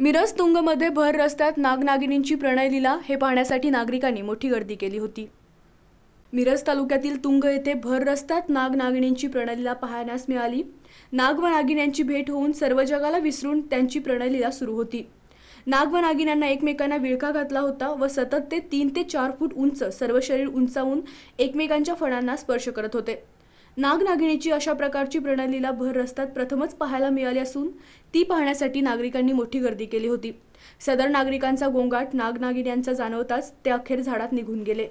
मिरज तुंगमध्ये भर रस्त्यात नागनागिनींची प्रणयलीला हे पाहण्यासाठी नागरिकांनी मोठी गर्दी केली होती मिरज तालुक्यातील तुंग येथे भर रस्त्यात नागनागिणींची प्रणलीला पाहण्यास मिळाली नाग व नागिन्यांची भेट होऊन सर्व जगाला विसरून त्यांची प्रणलीला सुरू होती नाग व नागिन्यांना एकमेकांना विळखा घातला होता व सतत ते तीन ते चार फूट उंच सर्व शरीर उंचावून एकमेकांच्या फणांना स्पर्श करत होते नागनागिणीची अशा प्रकारची प्रणालीला भर रस्त्यात प्रथमच पाहायला मिळाली असून ती पाहण्यासाठी नागरिकांनी मोठी गर्दी केली होती सदर नागरिकांचा गोंगाट नागनागिण्यांचा जाणवताच ते अखेर झाडात निघून गेले